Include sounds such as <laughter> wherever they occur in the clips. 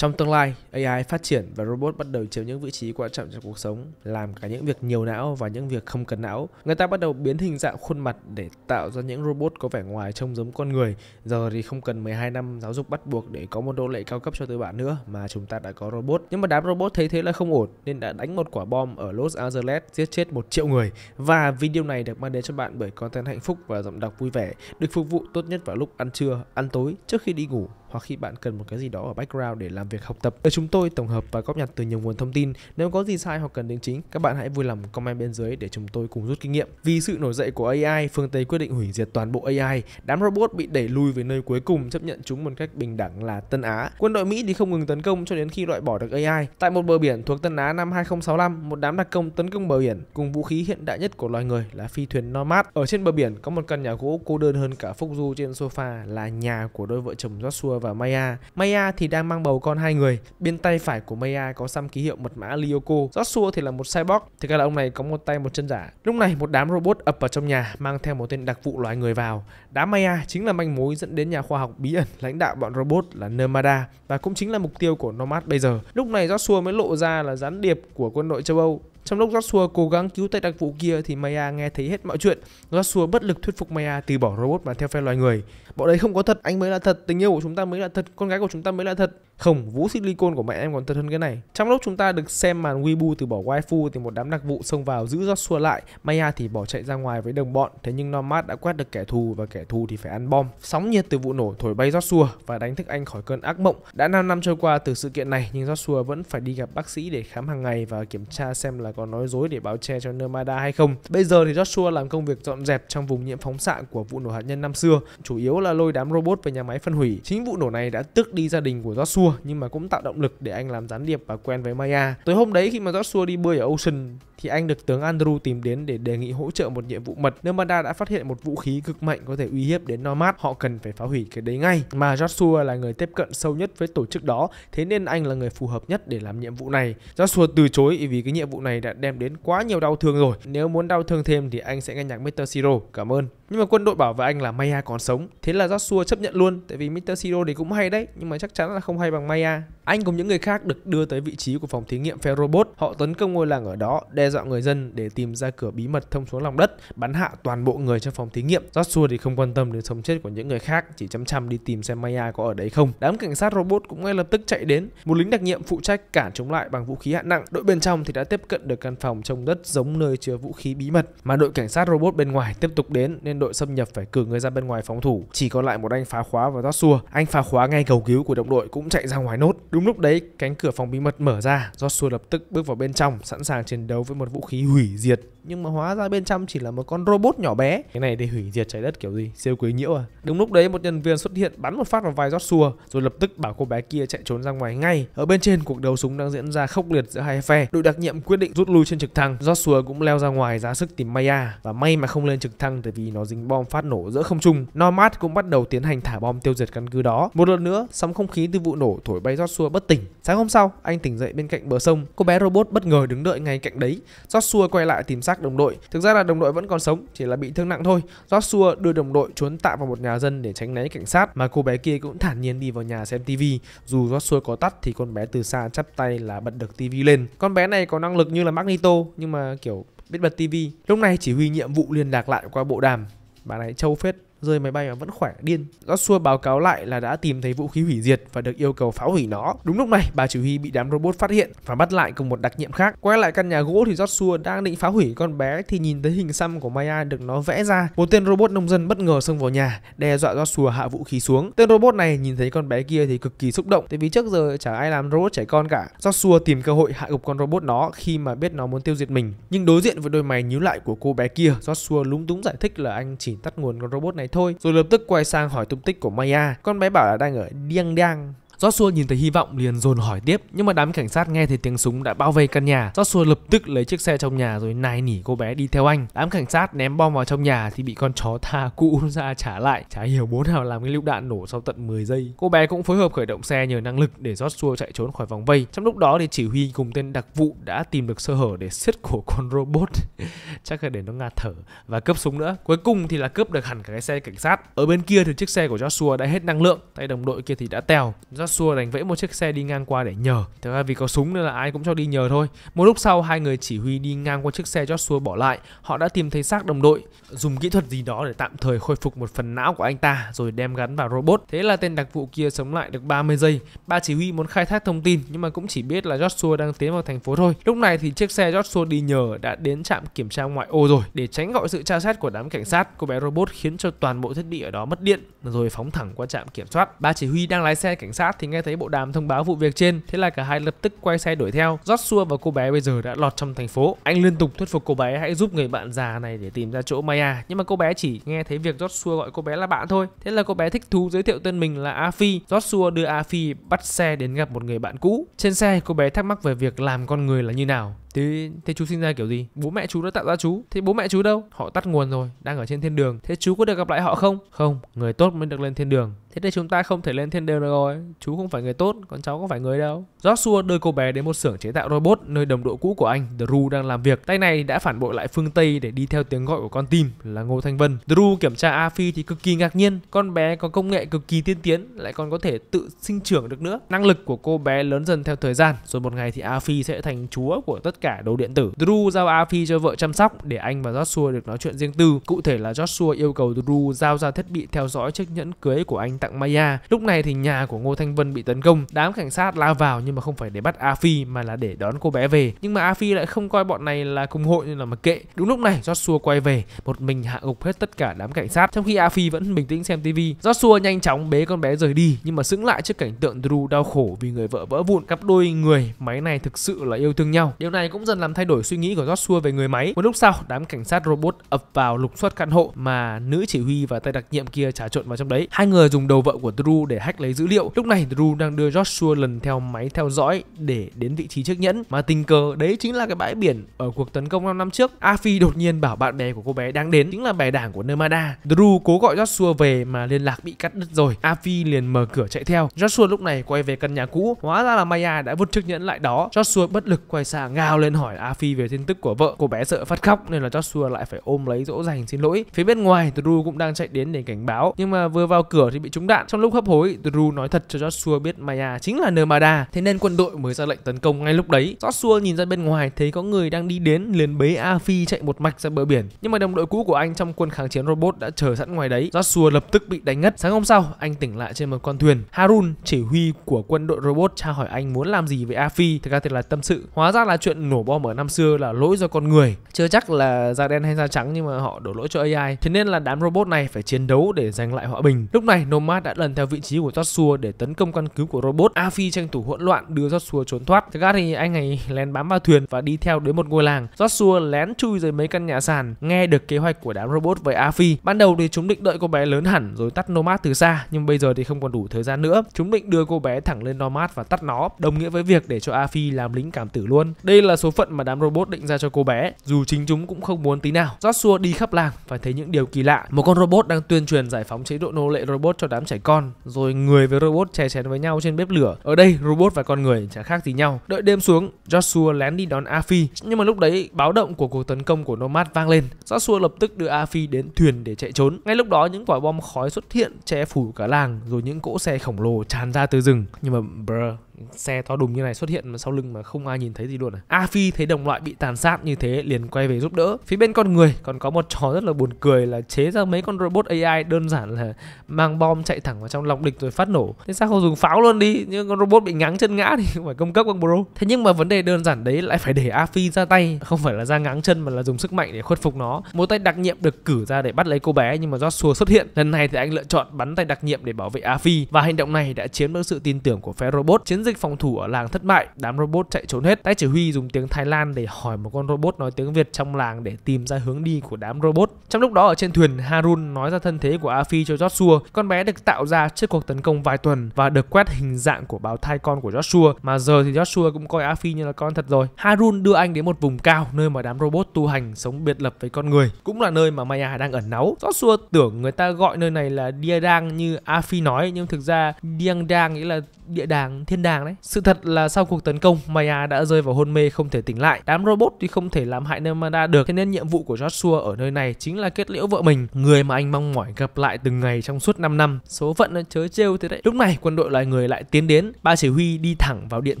Trong tương lai, AI phát triển và robot bắt đầu chiếm những vị trí quan trọng trong cuộc sống, làm cả những việc nhiều não và những việc không cần não. Người ta bắt đầu biến hình dạng khuôn mặt để tạo ra những robot có vẻ ngoài trông giống con người. Giờ thì không cần 12 năm giáo dục bắt buộc để có một đô lệ cao cấp cho tư bản nữa mà chúng ta đã có robot. Nhưng mà đám robot thấy thế là không ổn nên đã đánh một quả bom ở Los Angeles giết chết một triệu người. Và video này được mang đến cho bạn bởi content hạnh phúc và giọng đọc vui vẻ, được phục vụ tốt nhất vào lúc ăn trưa, ăn tối, trước khi đi ngủ hoặc khi bạn cần một cái gì đó ở background để làm việc học tập. Để chúng tôi tổng hợp và góp nhặt từ nhiều nguồn thông tin. Nếu có gì sai hoặc cần đính chính, các bạn hãy vui lòng comment bên dưới để chúng tôi cùng rút kinh nghiệm. Vì sự nổi dậy của AI, phương Tây quyết định hủy diệt toàn bộ AI. Đám robot bị đẩy lùi về nơi cuối cùng chấp nhận chúng một cách bình đẳng là Tân Á. Quân đội Mỹ thì không ngừng tấn công cho đến khi loại bỏ được AI. Tại một bờ biển thuộc Tân Á năm 2065, một đám đặc công tấn công bờ biển cùng vũ khí hiện đại nhất của loài người là phi thuyền Nomad. Ở trên bờ biển có một căn nhà gỗ cô đơn hơn cả phúc du trên sofa là nhà của đôi vợ chồng Joshua và Maya. Maya thì đang mang bầu con hai người. Bên tay phải của Maya có xăm ký hiệu mật mã Lyoko. Joshua thì là một cyborg, thì các là ông này có một tay một chân giả. Lúc này một đám robot ập vào trong nhà mang theo một tên đặc vụ loài người vào. Đám Maya chính là manh mối dẫn đến nhà khoa học bí ẩn lãnh đạo bọn robot là Nermada và cũng chính là mục tiêu của Nomad bây giờ. Lúc này Joshua mới lộ ra là gián điệp của quân đội châu Âu trong lúc Joshua cố gắng cứu tay đặc vụ kia thì Maya nghe thấy hết mọi chuyện. Joshua bất lực thuyết phục Maya từ bỏ robot mà theo phe loài người. Bọn đấy không có thật, anh mới là thật, tình yêu của chúng ta mới là thật, con gái của chúng ta mới là thật. Không, vũ silicon của mẹ em còn thật hơn cái này. Trong lúc chúng ta được xem màn Weibo từ bỏ waifu thì một đám đặc vụ xông vào giữ rót lại, Maya thì bỏ chạy ra ngoài với đồng bọn, thế nhưng Nomad đã quét được kẻ thù và kẻ thù thì phải ăn bom. Sóng nhiệt từ vụ nổ thổi bay rót và đánh thức anh khỏi cơn ác mộng. Đã 5 năm trôi qua từ sự kiện này nhưng rót vẫn phải đi gặp bác sĩ để khám hàng ngày và kiểm tra xem là có nói dối để báo che cho Nomada hay không. Bây giờ thì Joshua làm công việc dọn dẹp trong vùng nhiễm phóng xạ của vụ nổ hạt nhân năm xưa, chủ yếu là lôi đám robot về nhà máy phân hủy. Chính vụ nổ này đã tước đi gia đình của Joshua nhưng mà cũng tạo động lực để anh làm gián điệp và quen với Maya. Tối hôm đấy khi mà Joshua đi bơi ở Ocean thì anh được tướng Andrew tìm đến để đề nghị hỗ trợ một nhiệm vụ mật. Nevada đã phát hiện một vũ khí cực mạnh có thể uy hiếp đến Nomad, họ cần phải phá hủy cái đấy ngay. Mà Joshua là người tiếp cận sâu nhất với tổ chức đó, thế nên anh là người phù hợp nhất để làm nhiệm vụ này. Joshua từ chối vì cái nhiệm vụ này đã đem đến quá nhiều đau thương rồi. Nếu muốn đau thương thêm thì anh sẽ nghe nhạc Mr. Siro. Cảm ơn nhưng mà quân đội bảo với anh là Maya còn sống thế là Joshua chấp nhận luôn tại vì Mr. Siro thì cũng hay đấy nhưng mà chắc chắn là không hay bằng Maya anh cùng những người khác được đưa tới vị trí của phòng thí nghiệm phe robot. Họ tấn công ngôi làng ở đó, đe dọa người dân để tìm ra cửa bí mật thông xuống lòng đất, bắn hạ toàn bộ người trong phòng thí nghiệm. Joshua thì không quan tâm đến sống chết của những người khác, chỉ chăm chăm đi tìm xem Maya có ở đấy không. Đám cảnh sát robot cũng ngay lập tức chạy đến. Một lính đặc nhiệm phụ trách cản chống lại bằng vũ khí hạng nặng. Đội bên trong thì đã tiếp cận được căn phòng trong đất giống nơi chứa vũ khí bí mật, mà đội cảnh sát robot bên ngoài tiếp tục đến nên đội xâm nhập phải cử người ra bên ngoài phòng thủ. Chỉ còn lại một anh phá khóa và Joshua. Anh phá khóa ngay cầu cứu của đồng đội cũng chạy ra ngoài nốt. Đúng Đúng lúc đấy, cánh cửa phòng bí mật mở ra, Joshua lập tức bước vào bên trong, sẵn sàng chiến đấu với một vũ khí hủy diệt nhưng mà hóa ra bên trong chỉ là một con robot nhỏ bé cái này để hủy diệt trái đất kiểu gì siêu quý nhiễu à đúng lúc đấy một nhân viên xuất hiện bắn một phát vào vai xua rồi lập tức bảo cô bé kia chạy trốn ra ngoài ngay ở bên trên cuộc đấu súng đang diễn ra khốc liệt giữa hai phe đội đặc nhiệm quyết định rút lui trên trực thăng xua cũng leo ra ngoài ra sức tìm Maya và may mà không lên trực thăng tại vì nó dính bom phát nổ giữa không trung Nomad cũng bắt đầu tiến hành thả bom tiêu diệt căn cứ đó một lần nữa sóng không khí từ vụ nổ thổi bay xua bất tỉnh sáng hôm sau anh tỉnh dậy bên cạnh bờ sông cô bé robot bất ngờ đứng đợi ngay cạnh đấy xua quay lại tìm xác đồng đội. Thực ra là đồng đội vẫn còn sống, chỉ là bị thương nặng thôi. Joshua đưa đồng đội trốn tạm vào một nhà dân để tránh né cảnh sát mà cô bé kia cũng thản nhiên đi vào nhà xem tivi. Dù Joshua có tắt thì con bé từ xa chắp tay là bật được tivi lên. Con bé này có năng lực như là Magneto nhưng mà kiểu biết bật tivi. Lúc này chỉ huy nhiệm vụ liên lạc lại qua bộ đàm. Bạn ấy trâu phết rơi máy bay mà vẫn khỏe điên. Joshua báo cáo lại là đã tìm thấy vũ khí hủy diệt và được yêu cầu phá hủy nó. Đúng lúc này, bà chỉ huy bị đám robot phát hiện và bắt lại cùng một đặc nhiệm khác. Quay lại căn nhà gỗ thì Joshua đang định phá hủy con bé thì nhìn thấy hình xăm của Maya được nó vẽ ra. Một tên robot nông dân bất ngờ xông vào nhà, đe dọa Joshua hạ vũ khí xuống. Tên robot này nhìn thấy con bé kia thì cực kỳ xúc động, tại vì trước giờ chả ai làm robot trẻ con cả. Joshua tìm cơ hội hạ gục con robot nó khi mà biết nó muốn tiêu diệt mình. Nhưng đối diện với đôi mày nhíu lại của cô bé kia, Joshua lúng túng giải thích là anh chỉ tắt nguồn con robot này thôi rồi lập tức quay sang hỏi tung tích của Maya. Con bé bảo là đang ở Điang Điang Joshua nhìn thấy hy vọng liền dồn hỏi tiếp nhưng mà đám cảnh sát nghe thấy tiếng súng đã bao vây căn nhà. Joshua lập tức lấy chiếc xe trong nhà rồi nài nỉ cô bé đi theo anh. Đám cảnh sát ném bom vào trong nhà thì bị con chó tha cũ <laughs> ra trả lại. Chả hiểu bố nào làm cái lựu đạn nổ sau tận 10 giây. Cô bé cũng phối hợp khởi động xe nhờ năng lực để Joshua chạy trốn khỏi vòng vây. Trong lúc đó thì chỉ huy cùng tên đặc vụ đã tìm được sơ hở để siết cổ <laughs> con robot. <laughs> Chắc là để nó ngạt thở và cướp súng nữa. Cuối cùng thì là cướp được hẳn cả cái xe cảnh sát. Ở bên kia thì chiếc xe của Joshua đã hết năng lượng, tay đồng đội kia thì đã tèo. Joshua Yasuo đánh vẫy một chiếc xe đi ngang qua để nhờ. Thật ra vì có súng nên là ai cũng cho đi nhờ thôi. Một lúc sau hai người chỉ huy đi ngang qua chiếc xe Joshua bỏ lại, họ đã tìm thấy xác đồng đội, dùng kỹ thuật gì đó để tạm thời khôi phục một phần não của anh ta rồi đem gắn vào robot. Thế là tên đặc vụ kia sống lại được 30 giây. Ba chỉ huy muốn khai thác thông tin nhưng mà cũng chỉ biết là Joshua đang tiến vào thành phố thôi. Lúc này thì chiếc xe Joshua đi nhờ đã đến trạm kiểm tra ngoại ô rồi. Để tránh gọi sự tra xét của đám cảnh sát, cô bé robot khiến cho toàn bộ thiết bị ở đó mất điện rồi phóng thẳng qua trạm kiểm soát. Ba chỉ huy đang lái xe cảnh sát thì nghe thấy bộ đàm thông báo vụ việc trên, thế là cả hai lập tức quay xe đuổi theo. Joshua và cô bé bây giờ đã lọt trong thành phố. Anh liên tục thuyết phục cô bé hãy giúp người bạn già này để tìm ra chỗ Maya, nhưng mà cô bé chỉ nghe thấy việc Joshua gọi cô bé là bạn thôi. Thế là cô bé thích thú giới thiệu tên mình là Afi. Joshua đưa Afi bắt xe đến gặp một người bạn cũ. Trên xe cô bé thắc mắc về việc làm con người là như nào. Thế, thế chú sinh ra kiểu gì? Bố mẹ chú đã tạo ra chú. Thế bố mẹ chú đâu? Họ tắt nguồn rồi, đang ở trên thiên đường. Thế chú có được gặp lại họ không? Không, người tốt mới được lên thiên đường. Thế nên chúng ta không thể lên thiên đường được rồi. Chú không phải người tốt, con cháu không phải người đâu. Joshua đưa cô bé đến một xưởng chế tạo robot nơi đồng đội cũ của anh, Drew đang làm việc. Tay này đã phản bội lại phương Tây để đi theo tiếng gọi của con tim là Ngô Thanh Vân. Drew kiểm tra A Phi thì cực kỳ ngạc nhiên. Con bé có công nghệ cực kỳ tiên tiến, lại còn có thể tự sinh trưởng được nữa. Năng lực của cô bé lớn dần theo thời gian, rồi một ngày thì A Phi sẽ thành chúa của tất cả đồ điện tử. Drew giao Afi cho vợ chăm sóc để anh và Joshua được nói chuyện riêng tư. Cụ thể là Joshua yêu cầu Drew giao ra thiết bị theo dõi chiếc nhẫn cưới của anh tặng Maya. Lúc này thì nhà của Ngô Thanh Vân bị tấn công, đám cảnh sát lao vào nhưng mà không phải để bắt Afi mà là để đón cô bé về. Nhưng mà Afi lại không coi bọn này là cùng hội nên là mặc kệ. Đúng lúc này Joshua quay về, một mình hạ gục hết tất cả đám cảnh sát trong khi Afi vẫn bình tĩnh xem TV. Joshua nhanh chóng bế con bé rời đi nhưng mà sững lại trước cảnh tượng Drew đau khổ vì người vợ vỡ vụn. Cặp đôi người máy này thực sự là yêu thương nhau. Điều này cũng dần làm thay đổi suy nghĩ của Joshua về người máy. Một lúc sau, đám cảnh sát robot ập vào lục soát căn hộ mà nữ chỉ huy và tay đặc nhiệm kia trà trộn vào trong đấy. Hai người dùng đầu vợ của Drew để hack lấy dữ liệu. Lúc này Drew đang đưa Joshua lần theo máy theo dõi để đến vị trí chiếc nhẫn mà tình cờ đấy chính là cái bãi biển ở cuộc tấn công 5 năm trước. Afi đột nhiên bảo bạn bè của cô bé đang đến chính là bè đảng của Nemada. Drew cố gọi Joshua về mà liên lạc bị cắt đứt rồi. Afi liền mở cửa chạy theo. Joshua lúc này quay về căn nhà cũ, hóa ra là Maya đã vứt chiếc nhẫn lại đó. Joshua bất lực quay sang ngào lên hỏi A Phi về tin tức của vợ. Cô bé sợ phát khóc nên là Joshua lại phải ôm lấy dỗ dành xin lỗi. Phía bên ngoài, Drew cũng đang chạy đến để cảnh báo nhưng mà vừa vào cửa thì bị trúng đạn. Trong lúc hấp hối, Drew nói thật cho Joshua biết Maya chính là Nermada, thế nên quân đội mới ra lệnh tấn công ngay lúc đấy. Joshua nhìn ra bên ngoài thấy có người đang đi đến liền bế A Phi chạy một mạch ra bờ biển. Nhưng mà đồng đội cũ của anh trong quân kháng chiến robot đã chờ sẵn ngoài đấy. Joshua lập tức bị đánh ngất. Sáng hôm sau, anh tỉnh lại trên một con thuyền. Harun, chỉ huy của quân đội robot tra hỏi anh muốn làm gì với A Phi, thực ra thì là tâm sự. Hóa ra là chuyện nổ bom ở năm xưa là lỗi do con người chưa chắc là da đen hay da trắng nhưng mà họ đổ lỗi cho AI thế nên là đám robot này phải chiến đấu để giành lại hòa bình lúc này Nomad đã lần theo vị trí của Joshua để tấn công căn cứ của robot Afi tranh thủ hỗn loạn đưa Joshua trốn thoát thực ra thì anh này lén bám vào thuyền và đi theo đến một ngôi làng Joshua lén chui dưới mấy căn nhà sàn nghe được kế hoạch của đám robot với Afi ban đầu thì chúng định đợi cô bé lớn hẳn rồi tắt Nomad từ xa nhưng bây giờ thì không còn đủ thời gian nữa chúng định đưa cô bé thẳng lên Nomad và tắt nó đồng nghĩa với việc để cho Afi làm lính cảm tử luôn đây là số phận mà đám robot định ra cho cô bé, dù chính chúng cũng không muốn tí nào. Joshua đi khắp làng và thấy những điều kỳ lạ. Một con robot đang tuyên truyền giải phóng chế độ nô lệ robot cho đám trẻ con, rồi người với robot chè chén với nhau trên bếp lửa. Ở đây, robot và con người chả khác gì nhau. Đợi đêm xuống, Joshua lén đi đón Afi, nhưng mà lúc đấy báo động của cuộc tấn công của Nomad vang lên. Joshua lập tức đưa Afi đến thuyền để chạy trốn. Ngay lúc đó những quả bom khói xuất hiện che phủ cả làng, rồi những cỗ xe khổng lồ tràn ra từ rừng. Nhưng mà bruh xe to đùng như này xuất hiện mà sau lưng mà không ai nhìn thấy gì luôn à. A Phi thấy đồng loại bị tàn sát như thế liền quay về giúp đỡ. Phía bên con người còn có một trò rất là buồn cười là chế ra mấy con robot AI đơn giản là mang bom chạy thẳng vào trong lòng địch rồi phát nổ. Thế sao không dùng pháo luôn đi? Nhưng con robot bị ngáng chân ngã thì không <laughs> phải công cấp bằng bro. Thế nhưng mà vấn đề đơn giản đấy lại phải để A Phi ra tay, không phải là ra ngáng chân mà là dùng sức mạnh để khuất phục nó. Một tay đặc nhiệm được cử ra để bắt lấy cô bé nhưng mà Joshua xuất hiện. Lần này thì anh lựa chọn bắn tay đặc nhiệm để bảo vệ A Phi và hành động này đã chiếm được sự tin tưởng của phe robot. Chiến dịch dịch phòng thủ ở làng thất bại, đám robot chạy trốn hết. Tay chỉ huy dùng tiếng Thái Lan để hỏi một con robot nói tiếng Việt trong làng để tìm ra hướng đi của đám robot. Trong lúc đó ở trên thuyền, Harun nói ra thân thế của Afi cho Joshua. Con bé được tạo ra trước cuộc tấn công vài tuần và được quét hình dạng của bào thai con của Joshua mà giờ thì Joshua cũng coi Afi như là con thật rồi. Harun đưa anh đến một vùng cao nơi mà đám robot tu hành sống biệt lập với con người, cũng là nơi mà Maya đang ẩn náu. Joshua tưởng người ta gọi nơi này là Dia Đang như Afi nói nhưng thực ra Diang Đang nghĩa là địa đàng, thiên đàng ràng đấy. Sự thật là sau cuộc tấn công, Maya đã rơi vào hôn mê không thể tỉnh lại. Đám robot thì không thể làm hại Namada được, thế nên nhiệm vụ của Joshua ở nơi này chính là kết liễu vợ mình, người mà anh mong mỏi gặp lại từng ngày trong suốt 5 năm. Số phận nó chớ trêu thế đấy. Lúc này quân đội loài người lại tiến đến, ba chỉ huy đi thẳng vào điện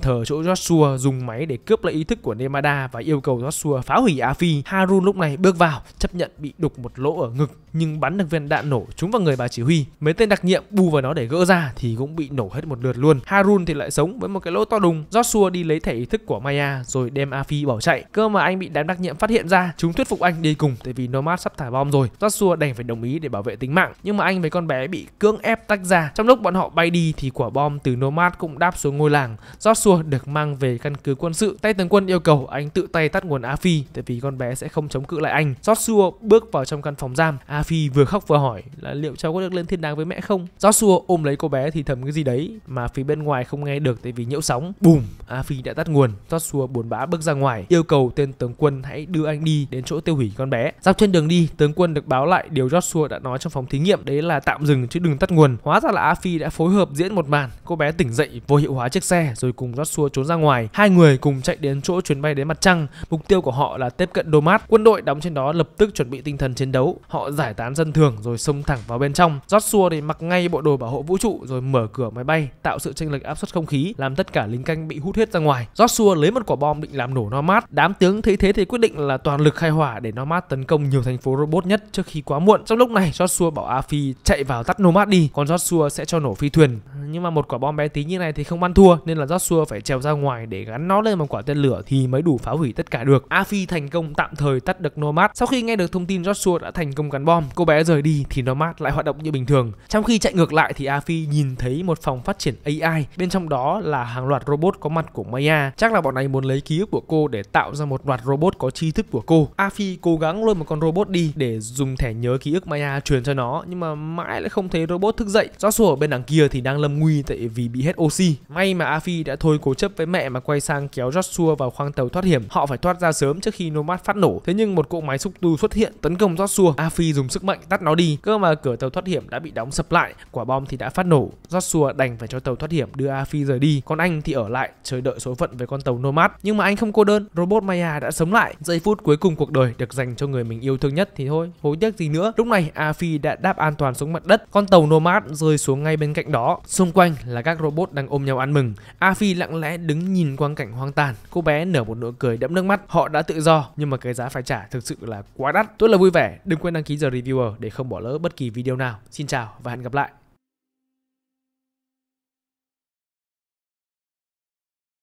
thờ chỗ Joshua dùng máy để cướp lấy ý thức của Nemada và yêu cầu Joshua phá hủy Á Phi. Harun lúc này bước vào, chấp nhận bị đục một lỗ ở ngực nhưng bắn được viên đạn nổ trúng vào người bà chỉ huy. Mấy tên đặc nhiệm bù vào nó để gỡ ra thì cũng bị nổ hết một lượt luôn. Harun thì lại sống sống với một cái lỗ to đùng. Joshua đi lấy thẻ ý thức của Maya rồi đem Afi bỏ chạy. Cơ mà anh bị đám đặc nhiệm phát hiện ra, chúng thuyết phục anh đi cùng tại vì Nomad sắp thả bom rồi. Joshua đành phải đồng ý để bảo vệ tính mạng. Nhưng mà anh với con bé bị cưỡng ép tách ra. Trong lúc bọn họ bay đi thì quả bom từ Nomad cũng đáp xuống ngôi làng. Joshua được mang về căn cứ quân sự. Tay tướng quân yêu cầu anh tự tay tắt nguồn Afi tại vì con bé sẽ không chống cự lại anh. Joshua bước vào trong căn phòng giam. Afi vừa khóc vừa hỏi là liệu cháu có được lên thiên đàng với mẹ không? Joshua ôm lấy cô bé thì thầm cái gì đấy mà phía bên ngoài không nghe được được tại vì nhiễu sóng. Bùm, A Phi đã tắt nguồn, Joshua buồn bã bước ra ngoài, yêu cầu tên tướng quân hãy đưa anh đi đến chỗ tiêu hủy con bé. Dọc trên đường đi, tướng quân được báo lại điều Joshua đã nói trong phòng thí nghiệm đấy là tạm dừng chứ đừng tắt nguồn. Hóa ra là A Phi đã phối hợp diễn một màn, cô bé tỉnh dậy vô hiệu hóa chiếc xe rồi cùng Joshua trốn ra ngoài. Hai người cùng chạy đến chỗ chuyến bay đến mặt trăng. Mục tiêu của họ là tiếp cận Domat. Quân đội đóng trên đó lập tức chuẩn bị tinh thần chiến đấu. Họ giải tán dân thường rồi xông thẳng vào bên trong. Joshua thì mặc ngay bộ đồ bảo hộ vũ trụ rồi mở cửa máy bay, tạo sự chênh lệch áp suất không khí khí làm tất cả lính canh bị hút hết ra ngoài. Joshua lấy một quả bom định làm nổ Nomad. Đám tướng thấy thế thì quyết định là toàn lực khai hỏa để Nomad tấn công nhiều thành phố robot nhất trước khi quá muộn. Trong lúc này Joshua bảo A chạy vào tắt Nomad đi, còn Joshua sẽ cho nổ phi thuyền. Nhưng mà một quả bom bé tí như này thì không ăn thua nên là Joshua phải trèo ra ngoài để gắn nó lên một quả tên lửa thì mới đủ phá hủy tất cả được. A thành công tạm thời tắt được Nomad. Sau khi nghe được thông tin Joshua đã thành công gắn bom, cô bé rời đi thì Nomad lại hoạt động như bình thường. Trong khi chạy ngược lại thì A nhìn thấy một phòng phát triển AI. Bên trong đó là hàng loạt robot có mặt của Maya. Chắc là bọn này muốn lấy ký ức của cô để tạo ra một loạt robot có tri thức của cô. Afi cố gắng lôi một con robot đi để dùng thẻ nhớ ký ức Maya truyền cho nó nhưng mà mãi lại không thấy robot thức dậy. Joshua ở bên đằng kia thì đang lâm nguy tại vì bị hết oxy. May mà Afi đã thôi cố chấp với mẹ mà quay sang kéo Joshua vào khoang tàu thoát hiểm. Họ phải thoát ra sớm trước khi Nomad phát nổ. Thế nhưng một cỗ máy xúc tu xuất hiện tấn công Joshua. Afi dùng sức mạnh tắt nó đi. Cơ mà cửa tàu thoát hiểm đã bị đóng sập lại. Quả bom thì đã phát nổ. Joshua đành phải cho tàu thoát hiểm đưa Afi rời đi, còn anh thì ở lại chờ đợi số phận với con tàu Nomad. Nhưng mà anh không cô đơn, robot Maya đã sống lại. Giây phút cuối cùng cuộc đời được dành cho người mình yêu thương nhất thì thôi, hối tiếc gì nữa. Lúc này Afi đã đáp an toàn xuống mặt đất, con tàu Nomad rơi xuống ngay bên cạnh đó. Xung quanh là các robot đang ôm nhau ăn mừng. Afi lặng lẽ đứng nhìn quang cảnh hoang tàn, cô bé nở một nụ cười đẫm nước mắt. Họ đã tự do nhưng mà cái giá phải trả thực sự là quá đắt. Tôi là vui vẻ, đừng quên đăng ký giờ reviewer để không bỏ lỡ bất kỳ video nào. Xin chào và hẹn gặp lại.